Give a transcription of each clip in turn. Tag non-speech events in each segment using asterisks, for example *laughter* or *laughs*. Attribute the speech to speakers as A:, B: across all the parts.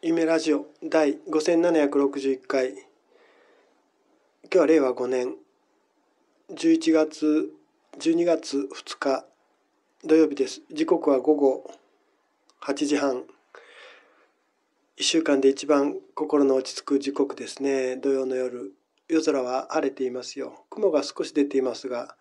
A: 夢ラジオ第5761回今日は令和5年11月12月2日土曜日です時刻は午後8時半1週間で一番心の落ち着く時刻ですね土曜の夜夜空は晴れていますよ雲が少し出ていますが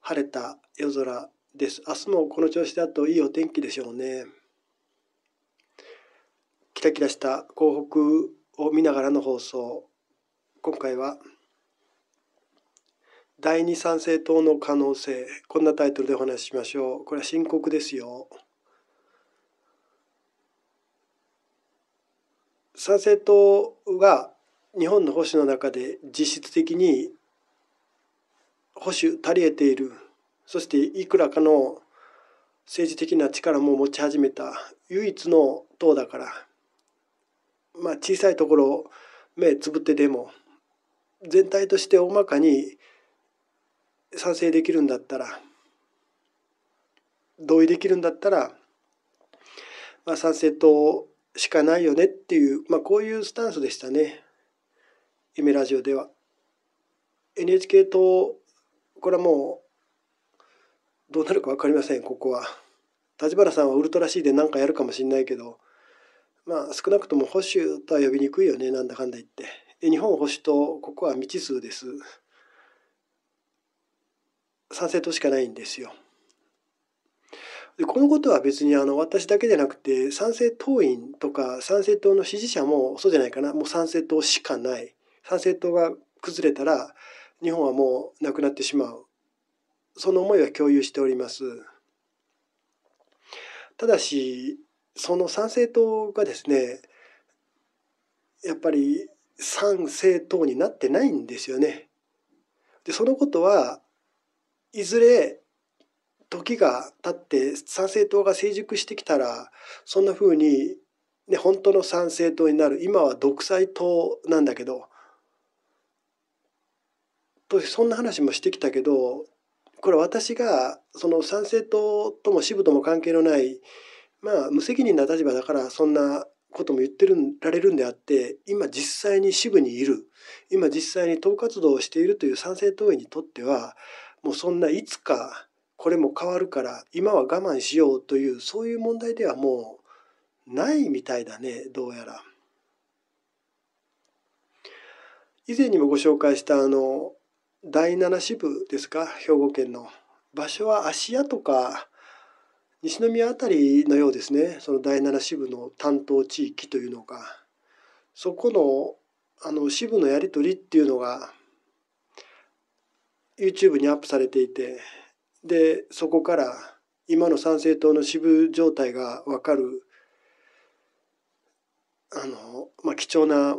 A: 晴れた夜空です明日もこの調子だといいお天気でしょうね。キラキラした広北を見ながらの放送今回は「第二参政党の可能性」こんなタイトルでお話ししましょうこれは深刻ですよ参政党が日本の保守の中で実質的に保守足りえているそしていくらかの政治的な力も持ち始めた唯一の党だからまあ、小さいところを目つぶってでも全体として大まかに賛成できるんだったら同意できるんだったら、まあ、賛成としかないよねっていう、まあ、こういうスタンスでしたね夢ラジオでは。NHK 党これはもうどうなるか分かりませんここは。立さんはウルトラ C で何かやるかもしれないけどまあ少なくとも保守とは呼びにくいよねなんだかんだ言って日本保守党ここは未知数です賛成党しかないんですよでこのことは別にあの私だけじゃなくて賛成党員とか賛成党の支持者もそうじゃないかなもう賛成党しかない賛成党が崩れたら日本はもうなくなってしまうその思いは共有しておりますただしその参政党がですねやっぱり参政党になってないんですよね。でそのことはいずれ時が経って参政党が成熟してきたらそんなふうに、ね、本当の参政党になる今は独裁党なんだけどとそんな話もしてきたけどこれ私がその参政党とも支部とも関係のないまあ無責任な立場だからそんなことも言ってるられるんであって今実際に支部にいる今実際に党活動をしているという賛成党員にとってはもうそんないつかこれも変わるから今は我慢しようというそういう問題ではもうないみたいだねどうやら。以前にもご紹介したあの第7支部ですか兵庫県の場所は芦屋とか西宮たりのようですねその第7支部の担当地域というのがそこのあの支部のやり取りっていうのが YouTube にアップされていてでそこから今の参政党の支部状態が分かるあの、まあ、貴重な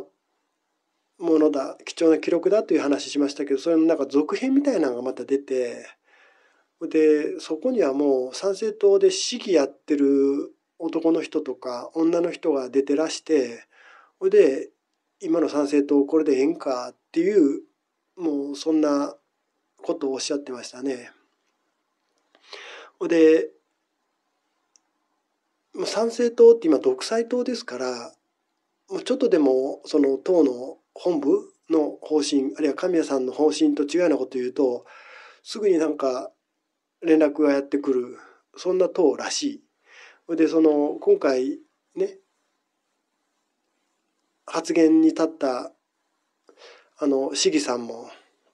A: ものだ貴重な記録だという話しましたけどそれのなんか続編みたいなのがまた出てでそこにはもう参政党で市議やってる男の人とか女の人が出てらしてほいで今の参政党これでええんかっていうもうそんなことをおっしゃってましたね。で参政党って今独裁党ですからもうちょっとでもその党の本部の方針あるいは神谷さんの方針と違うようなこと言うとすぐになんか連絡がやってくるそんな党らしい。でその今回ね発言に立ったあの市議さんも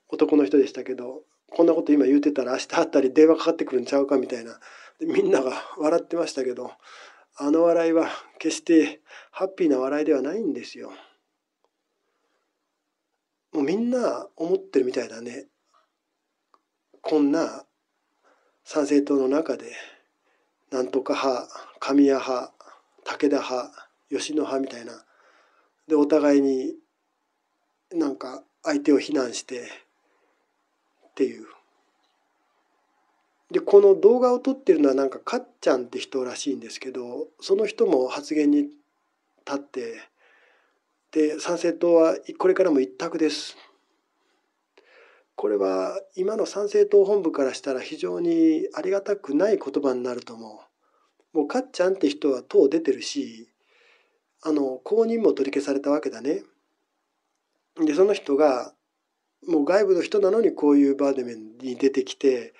A: 男の人でしたけどこんなこと今言うてたら明日あったり電話かかってくるんちゃうかみたいなみんなが *laughs* 笑ってましたけどあの笑いは決してハッピーな笑いではないんですよ。もうみんな思ってるみたいだね。こんな参政党の中でなんとか派神谷派武田派吉野派みたいなでお互いになんか相手を非難してっていう。でこの動画を撮ってるのはなんかかっちゃんって人らしいんですけどその人も発言に立ってで参政党はこれからも一択ですこれは今の参政党本部からしたら非常にありがたくない言葉になると思う。もうかっちゃんって人は党出てるしあの公認も取り消されたわけだね。でその人がもう外部の人なのにこういうバーデメンに出てきて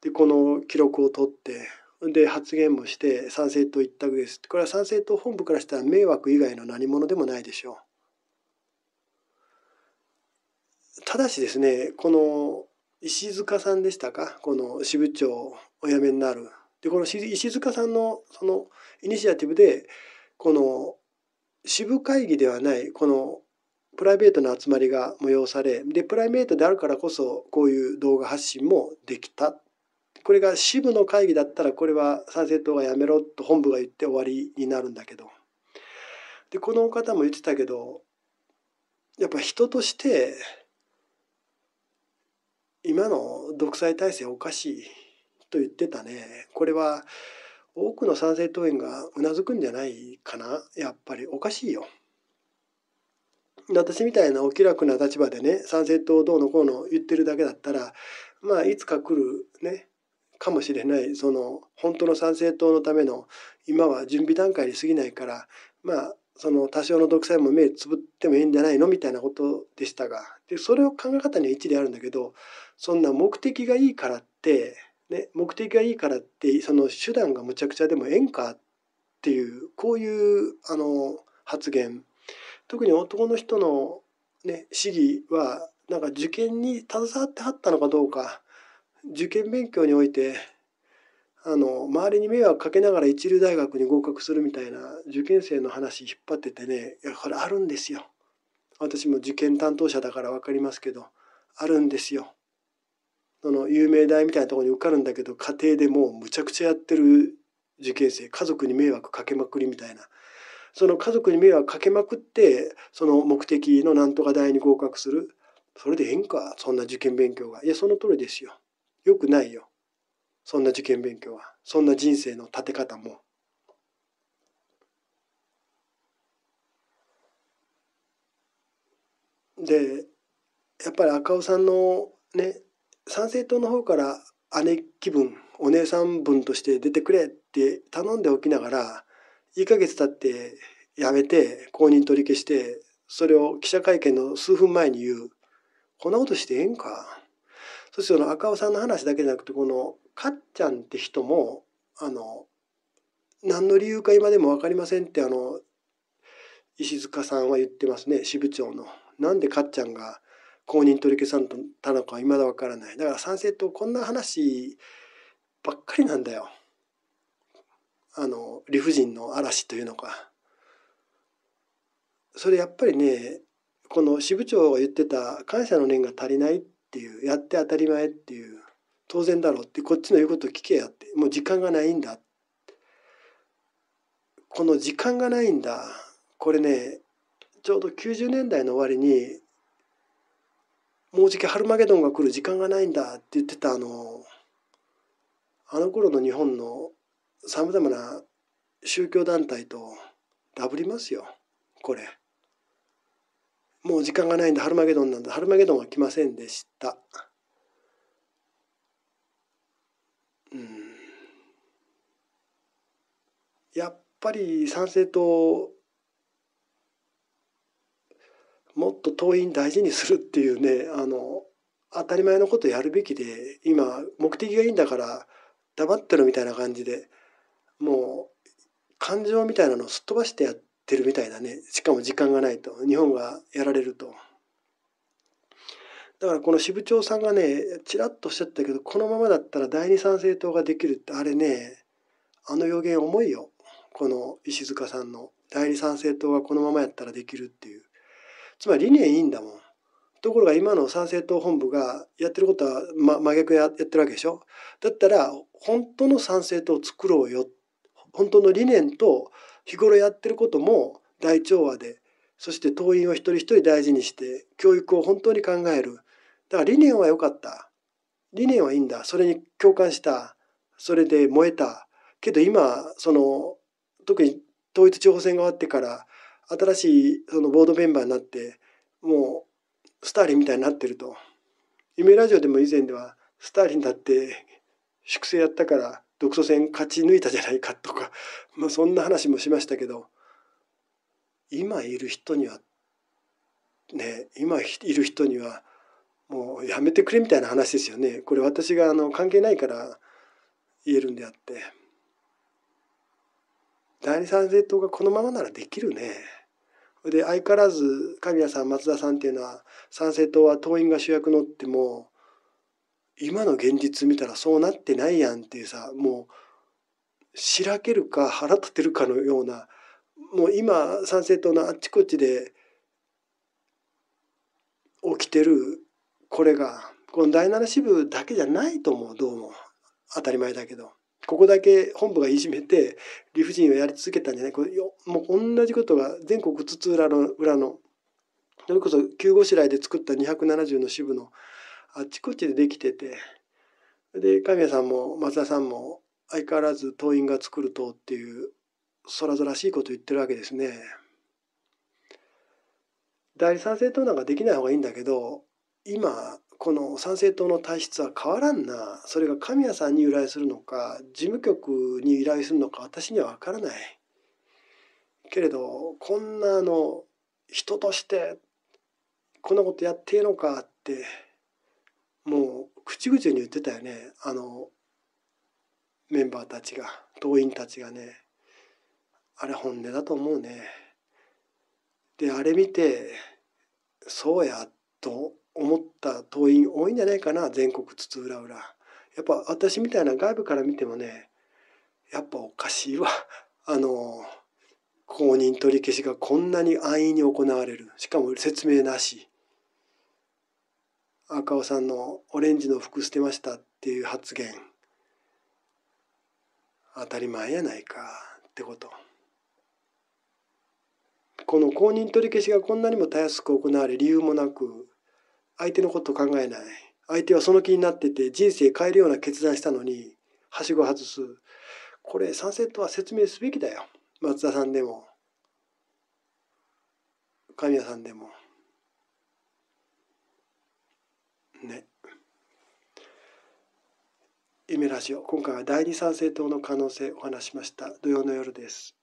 A: でこの記録を取ってで発言もして参政党一択ですこれは参政党本部からしたら迷惑以外の何者でもないでしょう。ただしですねこの石塚さんでしたかこの支部長をお辞めになるでこの石塚さんのそのイニシアティブでこの支部会議ではないこのプライベートの集まりが催されでプライベートであるからこそこういう動画発信もできたこれが支部の会議だったらこれは参政党がやめろと本部が言って終わりになるんだけどでこの方も言ってたけどやっぱ人として今の独裁体制おかしいと言ってたねこれは多くの賛成党員がうなずくんじゃないかなやっぱりおかしいよ。私みたいなお気楽な立場でね参政党どうのこうの言ってるだけだったらまあいつか来るねかもしれないその本当の参政党のための今は準備段階に過ぎないからまあその多少の独裁も目つぶってもいいんじゃないのみたいなことでしたがでそれを考え方には一理あるんだけどそんな目的がいいからって、ね、目的がいいからってその手段がむちゃくちゃでもええんかっていうこういうあの発言特に男の人の、ね、市議はなんか受験に携わってはったのかどうか受験勉強においてあの周りに迷惑かけながら一流大学に合格するみたいな受験生の話引っ張っててねいやこれあるんですよ。私も受験担当者だから分かりますけどあるんですよ。その有名大みたいなとこに受かるんだけど家庭でもうむちゃくちゃやってる受験生家族に迷惑かけまくりみたいなその家族に迷惑かけまくってその目的のなんとか大に合格するそれでええんかそんな受験勉強がいやその通りですよよくないよそんな受験勉強はそんな人生の立て方もでやっぱり赤尾さんのね参政党の方から姉貴分お姉さん分として出てくれって頼んでおきながら1ヶ月経って辞めて公認取り消してそれを記者会見の数分前に言うこんなことしてええんかそしてその赤尾さんの話だけじゃなくてこのかっちゃんって人もあの何の理由か今でも分かりませんってあの石塚さんは言ってますね支部長の。なんでかっちゃんが公認取り消さんとたのかは未だ分からないだから参政党こんな話ばっかりなんだよあの理不尽の嵐というのか。それやっぱりねこの支部長が言ってた感謝の念が足りないっていうやって当たり前っていう当然だろうってこっちの言うこと聞けやってもう時間がないんだこの時間がないんだこれねちょうど90年代の終わりにもうじきハルマゲドンが来る時間がないんだって言ってたあのあの頃の日本のさまざまな宗教団体とダブりますよこれ。もう時間がないんだハルマゲドンなんだハルマゲドンは来ませんでした。やっぱり参政党もっと党員大事にするっていうねあの当たり前のことやるべきで今目的がいいんだから黙ってるみたいな感じでもう感情みたいなのをすっ飛ばしてやってるみたいだねしかも時間がないと日本がやられると。だからこの支部長さんがねちらっとおっしゃったけどこのままだったら第二参政党ができるってあれねあの予言重いよ。この石塚さんの第二参政党がこのままやったらできるっていうつまり理念いいんだもんところが今の参政党本部がやってることは、真逆ややってるわけでしょだったら本当の参政党を作ろうよ本当の理念と日頃やってることも大調和でそして党員を一人一人大事にして教育を本当に考えるだから理念は良かった理念はいいんだそれに共感したそれで燃えたけど今その特に統一地方選が終わってから新しいそのボードメンバーになってもうスターリンみたいになってると夢ラジオでも以前ではスターリンだって粛清やったから独ソ戦勝ち抜いたじゃないかとか、*laughs* まあ、そんな話もしましたけど今いる人にはね今いる人にはもうやめてくれみたいな話ですよねこれ私があの関係ないから言えるんであって。第参政党がこのままならできるね。で相変わらず神谷さん松田さんっていうのは参政党は党員が主役のってもう今の現実見たらそうなってないやんっていうさもうしらけるか腹立てるかのようなもう今参政党のあっちこっちで起きてるこれがこの第7支部だけじゃないと思うどうも当たり前だけど。ここだけ本部がいじめて理不尽をやり続けたんじゃないこれもう同じことが全国津々浦の裏のそれこそ急ごしらえで作った270の支部のあっちこっちでできててで神谷さんも松田さんも相変わらず党員が作る党っていうそらぞらしいこと言ってるわけですね。第三政党なんかできない方がいいんだけど今この参政党の体質は変わらんなそれが神谷さんに由来するのか事務局に依頼するのか私には分からないけれどこんなあの人としてこんなことやっていいのかってもう口々に言ってたよねあのメンバーたちが党員たちがねあれ本音だと思うねであれ見てそうやと思った党員多いんじゃないかな全国津々浦々やっぱ私みたいな外部から見てもねやっぱおかしいわ *laughs* あの公認取り消しがこんなに安易に行われるしかも説明なし赤尾さんの「オレンジの服捨てました」っていう発言当たり前やないかってことこの公認取り消しがこんなにもたやすく行われ理由もなく相手のこと考えない相手はその気になってて人生変えるような決断したのにはしご外すこれサンセットは説明すべきだよ松田さんでも神谷さんでもねメラジオ今回は第二三政党の可能性お話しました土曜の夜です